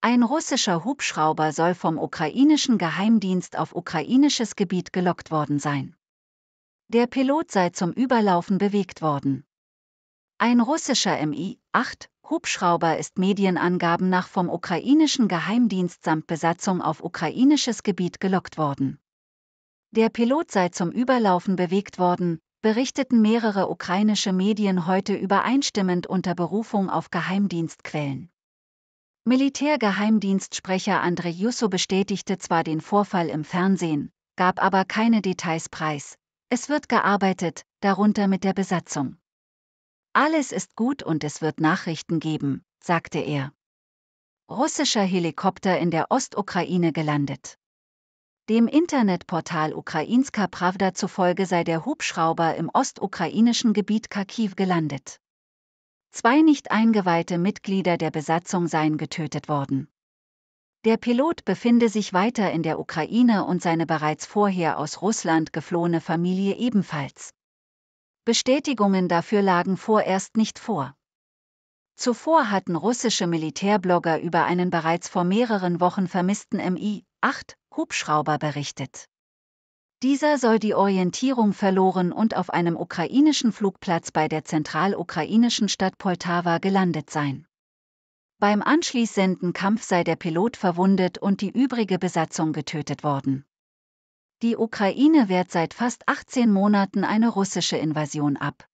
Ein russischer Hubschrauber soll vom ukrainischen Geheimdienst auf ukrainisches Gebiet gelockt worden sein. Der Pilot sei zum Überlaufen bewegt worden. Ein russischer Mi-8 Hubschrauber ist Medienangaben nach vom ukrainischen Geheimdienst samt Besatzung auf ukrainisches Gebiet gelockt worden. Der Pilot sei zum Überlaufen bewegt worden, berichteten mehrere ukrainische Medien heute übereinstimmend unter Berufung auf Geheimdienstquellen. Militärgeheimdienstsprecher Andrei Jusso bestätigte zwar den Vorfall im Fernsehen, gab aber keine Details preis. Es wird gearbeitet, darunter mit der Besatzung. Alles ist gut und es wird Nachrichten geben, sagte er. Russischer Helikopter in der Ostukraine gelandet. Dem Internetportal Ukrainska Pravda zufolge sei der Hubschrauber im ostukrainischen Gebiet Kharkiv gelandet. Zwei nicht eingeweihte Mitglieder der Besatzung seien getötet worden. Der Pilot befinde sich weiter in der Ukraine und seine bereits vorher aus Russland geflohene Familie ebenfalls. Bestätigungen dafür lagen vorerst nicht vor. Zuvor hatten russische Militärblogger über einen bereits vor mehreren Wochen vermissten Mi-8 Hubschrauber berichtet. Dieser soll die Orientierung verloren und auf einem ukrainischen Flugplatz bei der zentralukrainischen Stadt Poltava gelandet sein. Beim anschließenden Kampf sei der Pilot verwundet und die übrige Besatzung getötet worden. Die Ukraine wehrt seit fast 18 Monaten eine russische Invasion ab.